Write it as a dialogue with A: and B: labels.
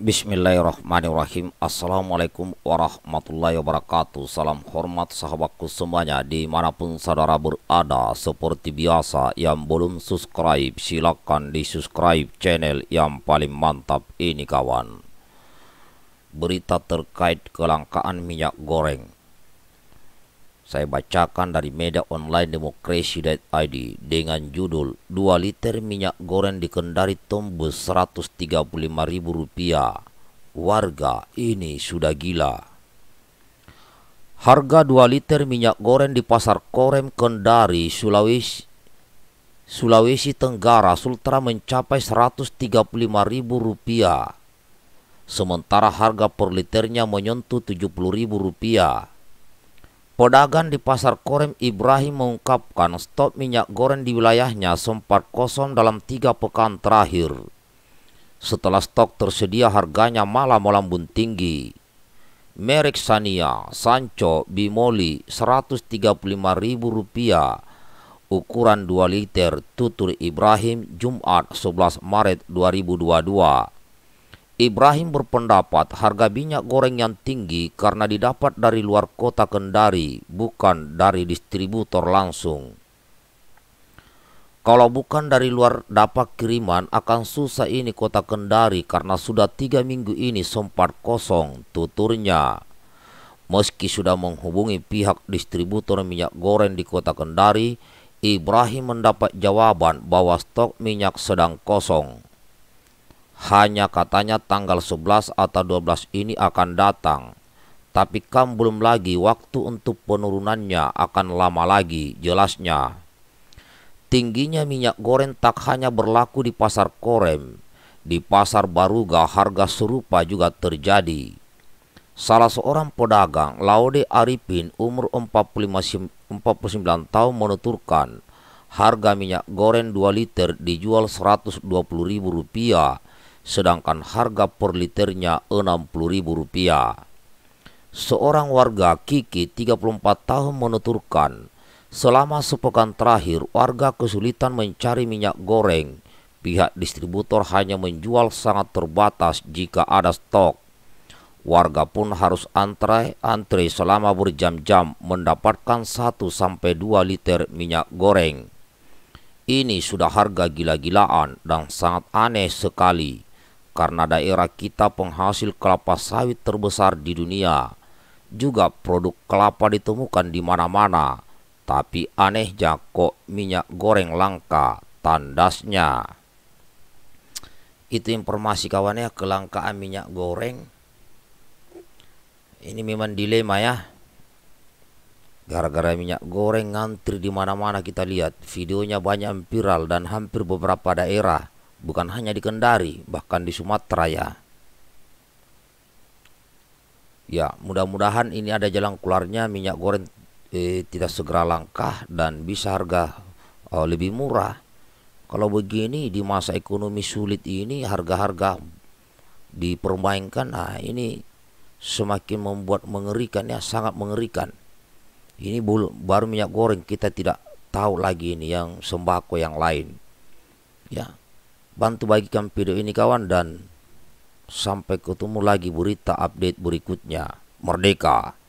A: Bismillahirrahmanirrahim Assalamualaikum warahmatullahi wabarakatuh Salam hormat sahabatku semuanya Dimanapun saudara berada Seperti biasa yang belum subscribe Silahkan di subscribe channel yang paling mantap ini kawan Berita terkait kelangkaan minyak goreng saya bacakan dari media online demokrasi.id dengan judul 2 liter minyak goreng di Kendari tembus Rp135.000. Warga ini sudah gila. Harga 2 liter minyak goreng di pasar Korem Kendari, Sulawesi Sulawesi Tenggara Sultra mencapai Rp135.000. Sementara harga per liternya menyentuh Rp70.000. Pedagang di pasar Korem Ibrahim mengungkapkan stok minyak goreng di wilayahnya sempat kosong dalam tiga pekan terakhir. Setelah stok tersedia harganya malah melambung tinggi. Merek Sania, Sancho, Bimoli Rp135.000, ukuran 2 liter, tutur Ibrahim, Jumat 11 Maret 2022. Ibrahim berpendapat harga minyak goreng yang tinggi karena didapat dari luar kota Kendari, bukan dari distributor langsung. Kalau bukan dari luar dapat kiriman akan susah ini kota Kendari karena sudah tiga minggu ini sempat kosong tuturnya. Meski sudah menghubungi pihak distributor minyak goreng di kota Kendari, Ibrahim mendapat jawaban bahwa stok minyak sedang kosong. Hanya katanya tanggal 11 atau 12 ini akan datang. Tapi kamu belum lagi waktu untuk penurunannya akan lama lagi jelasnya. Tingginya minyak goreng tak hanya berlaku di pasar Korem. Di pasar Baruga harga serupa juga terjadi. Salah seorang pedagang, Laude Arifin, umur 45, 49 tahun menuturkan, harga minyak goreng 2 liter dijual Rp120.000 sedangkan harga per liternya Rp60.000. Seorang warga Kiki 34 tahun menuturkan, selama sepekan terakhir warga kesulitan mencari minyak goreng. Pihak distributor hanya menjual sangat terbatas jika ada stok. Warga pun harus antre antre selama berjam-jam mendapatkan 1 2 liter minyak goreng. Ini sudah harga gila-gilaan dan sangat aneh sekali karena daerah kita penghasil kelapa sawit terbesar di dunia. Juga produk kelapa ditemukan di mana-mana, tapi aneh kok minyak goreng langka tandasnya. Itu informasi kawannya kelangkaan minyak goreng. Ini memang dilema ya. Gara-gara minyak goreng ngantri di mana-mana kita lihat videonya banyak viral dan hampir beberapa daerah bukan hanya di Kendari, bahkan di Sumatera ya. Ya, mudah-mudahan ini ada jalan keluarnya minyak goreng eh, tidak segera langkah dan bisa harga eh, lebih murah. Kalau begini di masa ekonomi sulit ini harga-harga dipermainkan, nah ini semakin membuat mengerikan ya, sangat mengerikan. Ini baru minyak goreng kita tidak tahu lagi ini yang sembako yang lain. Ya, Bantu bagikan video ini kawan dan sampai ketemu lagi berita update berikutnya. Merdeka!